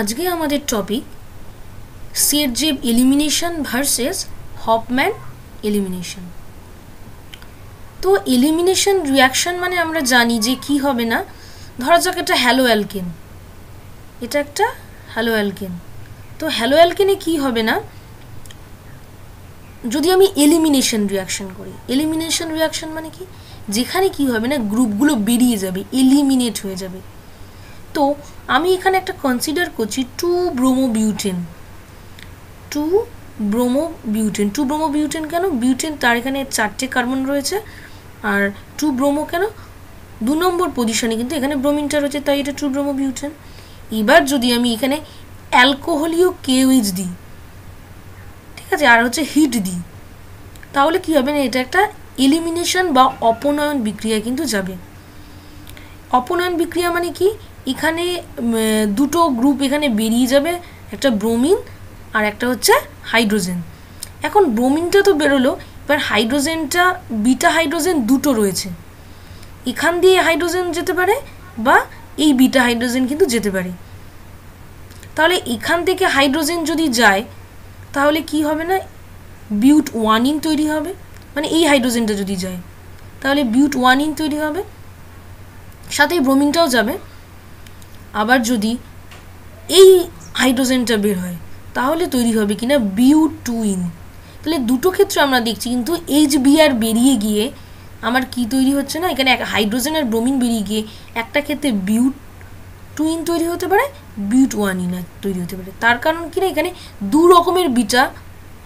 আজকে আমাদের টপিক সিরজেব এলিমিনেশন ভার্সেস হপম্যান এলিমিনেশন তো এলিমিনেশন রিয়াকশন মানে আমরা জানি যে কি হবে না ধরা যাক এটা হ্যালো অ্যালকেন এটা একটা হ্যালো অ্যালকেন তো হ্যালো অ্যালকেনে কি হবে না যদি আমি এলিমিনেশন রিয়াকশন করি এলিমিনেশন রিয়াকশন মানে কি যেখানে কি হবে না গ্রুপগুলো বেরিয়ে যাবে এলিমিনেট হয়ে যাবে তো আমি এখানে একটা কনসিডার করছি two bromo butane two bromo butane two bromo butane কেন বিউটেন তার এখানে চারটে কার্বন রয়েছে আর টু ব্রোমো কেন দু নম্বর পজিশনে কিন্তু এখানে ব্রোমিনটা রয়েছে তাই এটা টু ব্রোমো বিউটেন এবার যদি আমি এখানে অ্যালকোহলীয় কেউইজ দিই ঠিক আছে আর হচ্ছে হিট দিই তাহলে কি হবে না এটা একটা এলিমিনেশন বা অপনয়ন বিক্রিয়া কিন্তু যাবে অপনয়ন বিক্রিয়া মানে কি এখানে দুটো গ্রুপ এখানে বেরিয়ে যাবে একটা ব্রোমিন আর একটা হচ্ছে হাইড্রোজেন এখন ব্রোমিনটা তো বেরোলো এবার হাইড্রোজেনটা বিটা হাইড্রোজেন দুটো রয়েছে এখান দিয়ে হাইড্রোজেন যেতে পারে বা এই বিটা হাইড্রোজেন কিন্তু যেতে পারে তাহলে এখান থেকে হাইড্রোজেন যদি যায় তাহলে কি হবে না বিউট ওয়ানিন তৈরি হবে মানে এই হাইড্রোজেনটা যদি যায় তাহলে বিউট ওয়ানিন তৈরি হবে সাথে ব্রোমিনটাও যাবে আবার যদি এই হাইড্রোজেনটা বের হয় তাহলে তৈরি হবে কিনা বিউ টুইন তাহলে দুটো ক্ষেত্রে আমরা দেখছি কিন্তু এইচ বিআর বেরিয়ে গিয়ে আমার কি তৈরি হচ্ছে না এখানে এক হাইড্রোজেন আর ব্রোমিন বেরিয়ে গিয়ে একটা ক্ষেত্রে টু টুইন তৈরি হতে পারে বিউট ওয়ান ইন তৈরি হতে পারে তার কারণ কিনা এখানে দু রকমের বিটা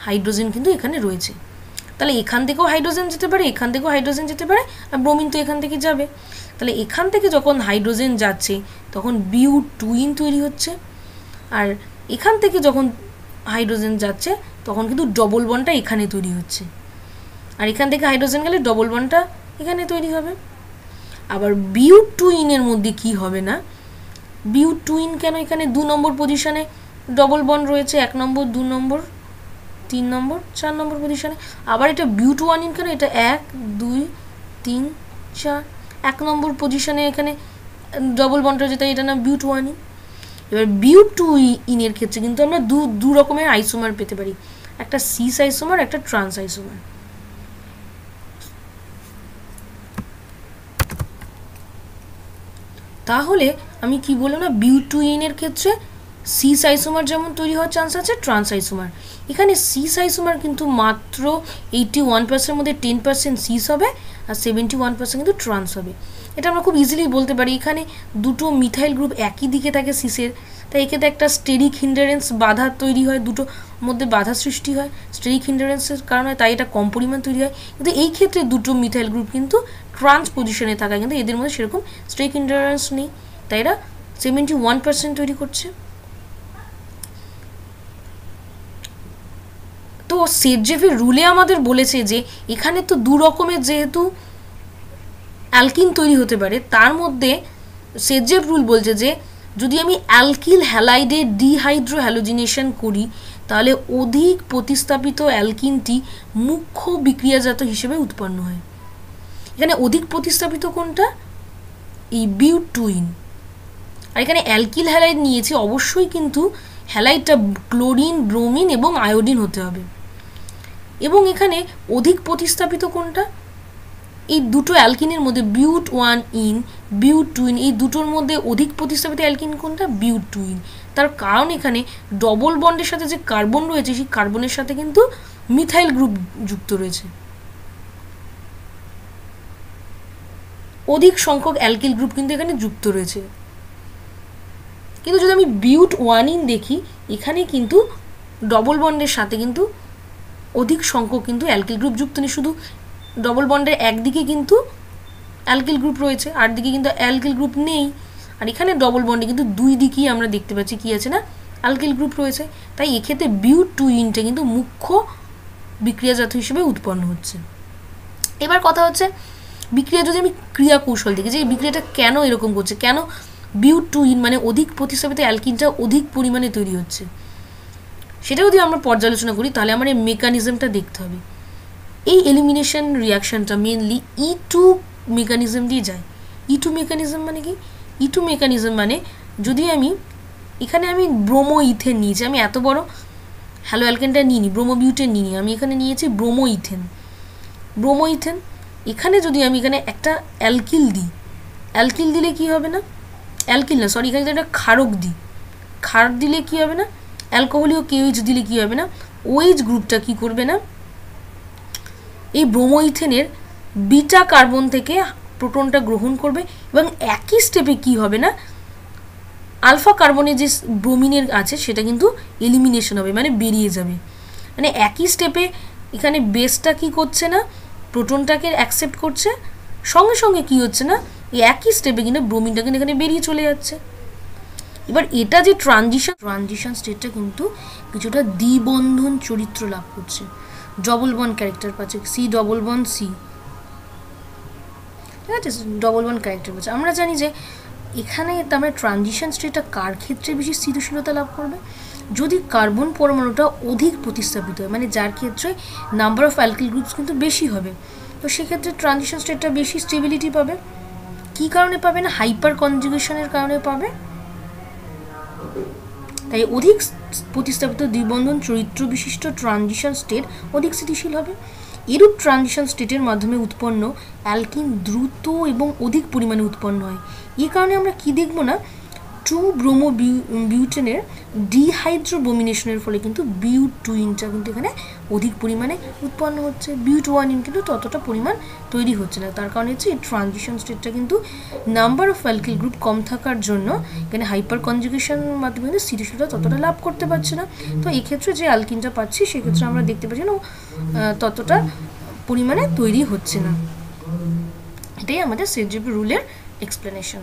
হাইড্রোজেন কিন্তু এখানে রয়েছে তাহলে এখান থেকেও হাইড্রোজেন যেতে পারে এখান থেকেও হাইড্রোজেন যেতে পারে আর ব্রোমিন তো এখান থেকে যাবে তাহলে এখান থেকে যখন হাইড্রোজেন যাচ্ছে তখন বিউ টুইন তৈরি হচ্ছে আর এখান থেকে যখন হাইড্রোজেন যাচ্ছে তখন কিন্তু ডবল বনটা এখানে তৈরি হচ্ছে আর এখান থেকে হাইড্রোজেন গেলে ডবল বনটা এখানে তৈরি হবে আবার বিউ টুইনের মধ্যে কি হবে না বিউ টুইন কেন এখানে দু নম্বর পজিশানে ডবল বন রয়েছে এক নম্বর দু নম্বর তিন নম্বর চার নম্বর পজিশানে আবার এটা টু ওয়ান ইন কেন এটা এক দুই তিন চার এক নম্বর পজিশনে এখানে ডবল বন্টার যেটা এটা না বিউট ওয়ানই এবার বিউ টু ইনের ক্ষেত্রে কিন্তু আমরা দু দু রকমের আইসোমার পেতে পারি একটা সিস আইসোমার একটা ট্রান্স আইসোমার তাহলে আমি কি বললাম না বিউ টু ইনের ক্ষেত্রে সি সাইসোমার যেমন তৈরি হওয়ার চান্স আছে ট্রান্স আইসোমার এখানে সি সাইসোমার কিন্তু মাত্র এইটি ওয়ান পার্সেন্টের মধ্যে টেন পার্সেন্ট সিস হবে আর সেভেন্টি ওয়ান পার্সেন্ট কিন্তু ট্রান্স হবে এটা আমরা খুব ইজিলি বলতে পারি এখানে দুটো মিথাইল গ্রুপ একই দিকে থাকে সিসের তাই এক্ষেত্রে একটা স্টেরিক হিন্ডারেন্স বাধা তৈরি হয় দুটো মধ্যে বাধা সৃষ্টি হয় স্টেরিক হিন্ডারেন্সের কারণে তাই এটা কম পরিমাণ তৈরি হয় কিন্তু এই ক্ষেত্রে দুটো মিথাইল গ্রুপ কিন্তু ট্রান্স পজিশনে থাকা কিন্তু এদের মধ্যে সেরকম স্টেরিক হিন্ডারেন্স নেই তাই এরা সেভেন্টি ওয়ান পার্সেন্ট তৈরি করছে সেফজেভের রুলে আমাদের বলেছে যে এখানে তো দু রকমের যেহেতু অ্যালকিন তৈরি হতে পারে তার মধ্যে সেফজেভ রুল বলছে যে যদি আমি অ্যালকিল হ্যালাইডে ডিহাইড্রো হ্যালোজিনেশন করি তাহলে অধিক প্রতিস্থাপিত অ্যালকিনটি মুখ্য বিক্রিয়াজাত হিসেবে উৎপন্ন হয় এখানে অধিক প্রতিস্থাপিত কোনটা এই বিউটুইন আর এখানে অ্যালকিল হ্যালাইড নিয়েছি অবশ্যই কিন্তু হ্যালাইডটা ক্লোরিন ব্রোমিন এবং আয়োডিন হতে হবে এবং এখানে অধিক প্রতিস্থাপিত কোনটা এই দুটো অ্যালকিনের মধ্যে but one ene but two ene এই দুটোর মধ্যে অধিক প্রতিস্থাপিত অ্যালকিন কোনটা বিউট টুইন তার কারণ এখানে ডবল বন্ডের সাথে যে কার্বন রয়েছে সেই কার্বনের সাথে কিন্তু মিথাইল গ্রুপ যুক্ত রয়েছে অধিক সংখ্যক অ্যালকিল গ্রুপ কিন্তু এখানে যুক্ত রয়েছে কিন্তু যদি আমি বিউট ওয়ান ইন দেখি এখানে কিন্তু ডবল বন্ডের সাথে কিন্তু অধিক সংখ্যক কিন্তু অ্যালকিল গ্রুপ যুক্ত নেই শুধু ডবল বন্ডের একদিকে কিন্তু অ্যালকিল গ্রুপ রয়েছে আর দিকে কিন্তু অ্যালকিল গ্রুপ নেই আর এখানে ডবল বন্ডে কিন্তু দুই দিকেই আমরা দেখতে পাচ্ছি কি আছে না অ্যালকিল গ্রুপ রয়েছে তাই এক্ষেত্রে বিউ টু ইনটা কিন্তু মুখ্য বিক্রিয়াজাত হিসেবে উৎপন্ন হচ্ছে এবার কথা হচ্ছে বিক্রিয়া যদি আমি ক্রিয়া কৌশল দেখি যে এই বিক্রিয়াটা কেন এরকম করছে কেন বিউ টু ইন মানে অধিক প্রতিস্থাপিত অ্যালকিনটা অধিক পরিমাণে তৈরি হচ্ছে সেটা যদি আমরা পর্যালোচনা করি তাহলে আমার এই মেকানিজমটা দেখতে হবে এই এলিমিনেশন রিয়াকশানটা মেনলি ই টু মেকানিজম দিয়ে যায় ই টু মেকানিজম মানে কি ই টু মেকানিজম মানে যদি আমি এখানে আমি ব্রোমো ইথেন নিয়েছি আমি এত বড় হ্যালো অ্যালকেনটা নিই নি ব্রোমো বিউটেন নিই আমি এখানে নিয়েছি ব্রোমো ইথেন ব্রোমো ইথেন এখানে যদি আমি এখানে একটা অ্যালকিল দিই অ্যালকিল দিলে কি হবে না অ্যালকিল না সরি এখানে একটা ক্ষারক দিই ক্ষার দিলে কি হবে না অ্যালকোহলীয় কেউইচ দিলে কী হবে না ওইচ গ্রুপটা কি করবে না এই ব্রোমোইথেনের বিটা কার্বন থেকে প্রোটনটা গ্রহণ করবে এবং একই স্টেপে কি হবে না আলফা কার্বনে যে ব্রোমিনের আছে সেটা কিন্তু এলিমিনেশন হবে মানে বেরিয়ে যাবে মানে একই স্টেপে এখানে বেসটা কি করছে না প্রোটনটাকে অ্যাকসেপ্ট করছে সঙ্গে সঙ্গে কি হচ্ছে না একই স্টেপে কিন্তু ব্রোমিনটা কিন্তু এখানে বেরিয়ে চলে যাচ্ছে এবার এটা যে ট্রানজিশন ট্রানজিশন স্টেটটা কিন্তু কিছুটা দ্বিবন্ধন চরিত্র লাভ করছে ডবল বন ক্যারেক্টার পাচ্ছে সি ডবল বন সি ঠিক আছে ডবল বন ক্যারেক্টার পাচ্ছে আমরা জানি যে এখানে তার ট্রানজিশন স্টেটটা কার ক্ষেত্রে বেশি স্থিতিশীলতা লাভ করবে যদি কার্বন পরমাণুটা অধিক প্রতিস্থাপিত হয় মানে যার ক্ষেত্রে নাম্বার অফ অ্যালকিল গ্রুপস কিন্তু বেশি হবে তো সেক্ষেত্রে ট্রানজিশন স্টেটটা বেশি স্টেবিলিটি পাবে কী কারণে পাবে না হাইপার কনজুগেশনের কারণে পাবে তাই অধিক প্রতিস্থাপিত দ্বিবন্ধন চরিত্র বিশিষ্ট ট্রানজিশন স্টেট অধিক স্থিতিশীল হবে এরূপ ট্রানজিশন স্টেটের মাধ্যমে উৎপন্ন অ্যালকিন দ্রুত এবং অধিক পরিমাণে উৎপন্ন হয় এ কারণে আমরা কি দেখব না টু ব্রোমো বিউটেনের ডিহাইড্রোবোমিনেশনের ফলে কিন্তু বিউ টুইনটা কিন্তু এখানে অধিক পরিমাণে উৎপন্ন হচ্ছে ওয়ানিন কিন্তু ততটা পরিমাণ তৈরি হচ্ছে না তার কারণে হচ্ছে এই ট্রানজিশন স্টেটটা কিন্তু নাম্বার অফ অ্যালকিল গ্রুপ কম থাকার জন্য এখানে হাইপার কনজুকেশন মাধ্যমে কিন্তু স্থিতিশীলতা ততটা লাভ করতে পারছে না তো এক্ষেত্রে যে অ্যালকিনটা পাচ্ছি সেক্ষেত্রে আমরা দেখতে পাচ্ছি না ততটা পরিমাণে তৈরি হচ্ছে না এটাই আমাদের সেজিবি রুলের এক্সপ্লেনেশন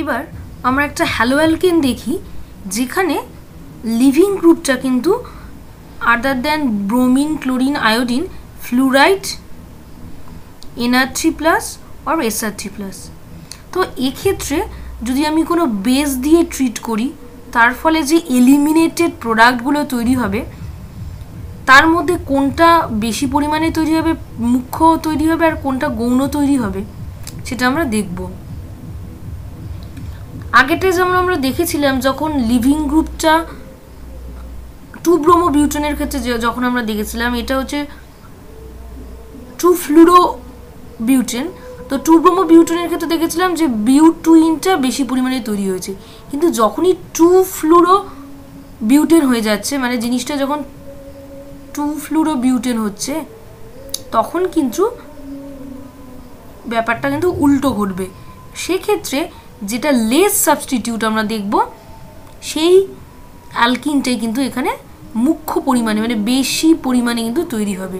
এবার আমরা একটা হ্যালো অ্যালকিন দেখি যেখানে লিভিং গ্রুপটা কিন্তু other than bromine chlorine iodine fluoride NR three plus আর এসআর থ্রি প্লাস তো এক্ষেত্রে যদি আমি কোনো বেস দিয়ে ট্রিট করি তার ফলে যে এলিমিনেটেড প্রোডাক্টগুলো তৈরি হবে তার মধ্যে কোনটা বেশি পরিমাণে তৈরি হবে মুখ্য তৈরি হবে আর কোনটা গৌণ তৈরি হবে সেটা আমরা দেখব আগেটা যেমন আমরা দেখেছিলাম যখন লিভিং গ্রুপটা টু ব্রোমো বিউটেনের ক্ষেত্রে যখন আমরা দেখেছিলাম এটা হচ্ছে টু ফ্লুরো বিউটেন তো টু ব্রোমো বিউটেনের ক্ষেত্রে দেখেছিলাম যে বিউটুইনটা বেশি পরিমাণে তৈরি হয়েছে কিন্তু যখনই টু ফ্লুরো বিউটেন হয়ে যাচ্ছে মানে জিনিসটা যখন টু ফ্লুরো বিউটেন হচ্ছে তখন কিন্তু ব্যাপারটা কিন্তু উল্টো ঘটবে সেক্ষেত্রে যেটা লেস সাবস্টিটিউট আমরা দেখব সেই অ্যালকিনটাই কিন্তু এখানে মুখ্য পরিমাণে মানে বেশি পরিমাণে কিন্তু তৈরি হবে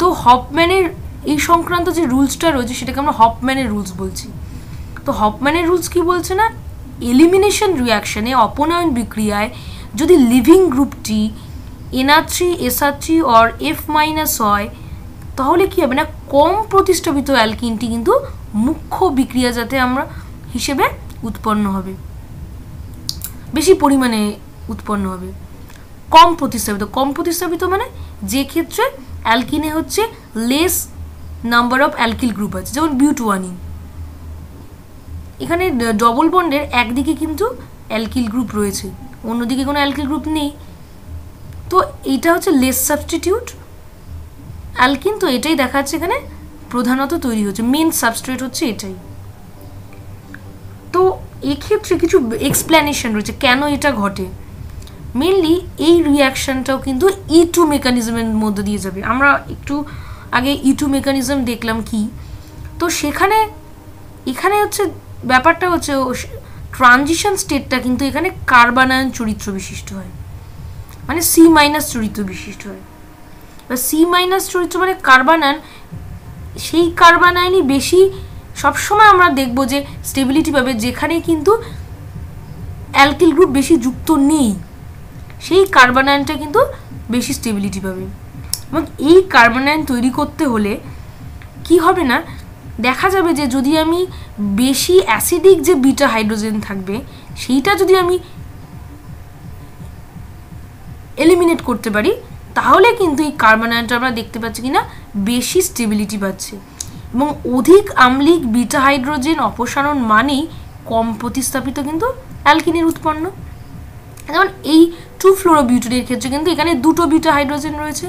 তো হপম্যানের এই সংক্রান্ত যে রুলসটা রয়েছে সেটাকে আমরা হপম্যানের রুলস বলছি তো হপম্যানের রুলস কি বলছে না এলিমিনেশন রিয়াকশানে অপনয়ন বিক্রিয়ায় যদি লিভিং গ্রুপটি NR three SR three or F minus হয় তাহলে কী হবে না কম প্রতিস্থাপিত অ্যালকিনটি কিন্তু মুখ্য বিক্রিয়া যাতে আমরা হিসেবে উৎপন্ন হবে বেশি পরিমাণে উৎপন্ন হবে কম প্রতিস্থাপিত কম প্রতিস্থাপিত মানে যে ক্ষেত্রে অ্যালকিনে হচ্ছে less number of alkyl group আছে যেমন ওয়ানিং এখানে ডবল বন্ডের একদিকে কিন্তু অ্যালকিল গ্রুপ রয়েছে অন্যদিকে কোনো অ্যালকিল গ্রুপ নেই তো এইটা হচ্ছে লেস সাবস্টিটিউট অ্যালকিন তো এটাই দেখা যাচ্ছে এখানে প্রধানত তৈরি হচ্ছে মেন সাবস্ট্রেট হচ্ছে এটাই তো এক্ষেত্রে কিছু এক্সপ্ল্যানেশন রয়েছে কেন এটা ঘটে মেনলি এই রিয়াকশানটাও কিন্তু ই টু মেকানিজমের মধ্যে দিয়ে যাবে আমরা একটু আগে ই টু মেকানিজম দেখলাম কি তো সেখানে এখানে হচ্ছে ব্যাপারটা হচ্ছে ট্রানজিশন স্টেটটা কিন্তু এখানে কার্বানায়ন চরিত্র বিশিষ্ট হয় মানে সি মাইনাস চরিত্র বিশিষ্ট হয় বা সি মাইনাস চরিত্র মানে কার্বানায়ন সেই কার্বানায়নই বেশি সবসময় আমরা দেখব যে স্টেবিলিটি পাবে যেখানে কিন্তু অ্যালকিল গ্রুপ বেশি যুক্ত নেই সেই কার্বনায়নটা কিন্তু বেশি স্টেবিলিটি পাবে এবং এই কার্বনায়ন তৈরি করতে হলে কি হবে না দেখা যাবে যে যদি আমি বেশি অ্যাসিডিক যে বিটা হাইড্রোজেন থাকবে সেইটা যদি আমি এলিমিনেট করতে পারি তাহলে কিন্তু এই কার্বনায়নটা আমরা দেখতে পাচ্ছি কিনা বেশি স্টেবিলিটি পাচ্ছে এবং অধিক আমলিক বিটা হাইড্রোজেন অপসারণ মানেই কম প্রতিস্থাপিত কিন্তু অ্যালকিনের উৎপন্ন যেমন এই টু ফ্লোরোবিউটেনের ক্ষেত্রে কিন্তু এখানে দুটো বিটা হাইড্রোজেন রয়েছে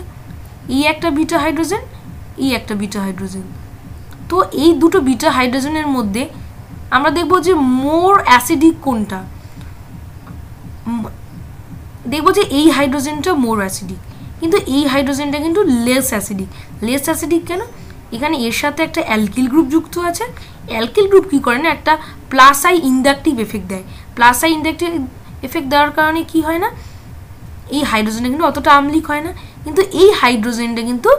ই e একটা বিটা হাইড্রোজেন ই একটা বিটা হাইড্রোজেন তো এই দুটো বিটা হাইড্রোজেনের মধ্যে আমরা দেখব যে মোর অ্যাসিডিক কোনটা দেখব যে এই হাইড্রোজেনটা মোর অ্যাসিডিক কিন্তু এই হাইড্রোজেনটা কিন্তু লেস অ্যাসিডিক লেস অ্যাসিডিক কেন এখানে এর সাথে একটা অ্যালকিল গ্রুপ যুক্ত আছে অ্যালকিল গ্রুপ কী করে না একটা প্লাসাই ইন্ডাকটিভ এফেক্ট দেয় প্লাসাই ইন্ডাকটিভ এফেক্ট দেওয়ার কারণে কি হয় না এই হাইড্রোজেনটা কিন্তু অতটা আমলিক হয় না কিন্তু এই হাইড্রোজেনটা কিন্তু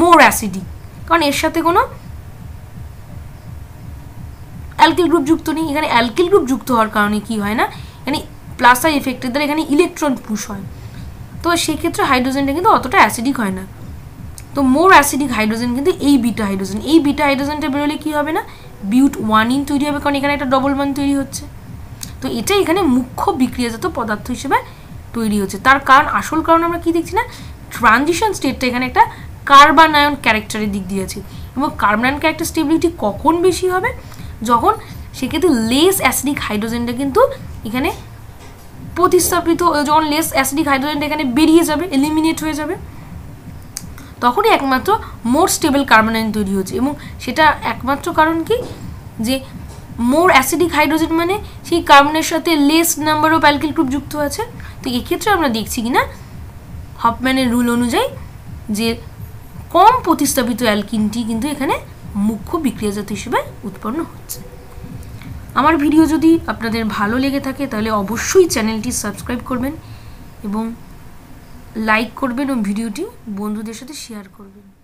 মোর অ্যাসিডিক কারণ এর সাথে কোনো অ্যালকিল গ্রুপ যুক্ত নেই এখানে অ্যালকিল গ্রুপ যুক্ত হওয়ার কারণে কি হয় না এখানে প্লাসা এফেক্টের দ্বারা এখানে ইলেকট্রন পুশ হয় তো সেক্ষেত্রে হাইড্রোজেনটা কিন্তু অতটা অ্যাসিডিক হয় না তো মোর অ্যাসিডিক হাইড্রোজেন কিন্তু এই বিটা হাইড্রোজেন এই বিটা হাইড্রোজেনটা বেরোলে কী হবে না বিউট ওয়ান ইন তৈরি হবে কারণ এখানে একটা ডবল ওয়ান তৈরি হচ্ছে তো এটা এখানে মুখ্য বিক্রিয়াজাত পদার্থ হিসেবে তৈরি হচ্ছে তার কারণ আসল কারণ আমরা কি দেখছি না ট্রানজিশন স্টেটটা এখানে একটা কার্বানায়ন ক্যারেক্টারের দিক দিয়েছি এবং কার্বানায়ন ক্যারেক্টার স্টেবিলিটি কখন বেশি হবে যখন সেক্ষেত্রে লেস অ্যাসিডিক হাইড্রোজেনটা কিন্তু এখানে প্রতিস্থাপিত যখন লেস অ্যাসিডিক হাইড্রোজেনটা এখানে বেরিয়ে যাবে এলিমিনেট হয়ে যাবে তখনই একমাত্র মোর স্টেবল কার্বনাইন তৈরি হচ্ছে এবং সেটা একমাত্র কারণ কি যে মোর অ্যাসিডিক হাইড্রোজেন মানে সেই কার্বনের সাথে less number of alkyl group যুক্ত আছে তো এক্ষেত্রে আমরা দেখছি কি না হপম্যানের রুল অনুযায়ী যে কম প্রতিস্থাপিত অ্যালকিনটি কিন্তু এখানে মুখ্য বিক্রিয়াজাত হিসেবে উৎপন্ন হচ্ছে আমার ভিডিও যদি আপনাদের ভালো লেগে থাকে তাহলে অবশ্যই চ্যানেলটি সাবস্ক্রাইব করবেন এবং লাইক করবেন ও ভিডিওটি বন্ধুদের সাথে শেয়ার করবেন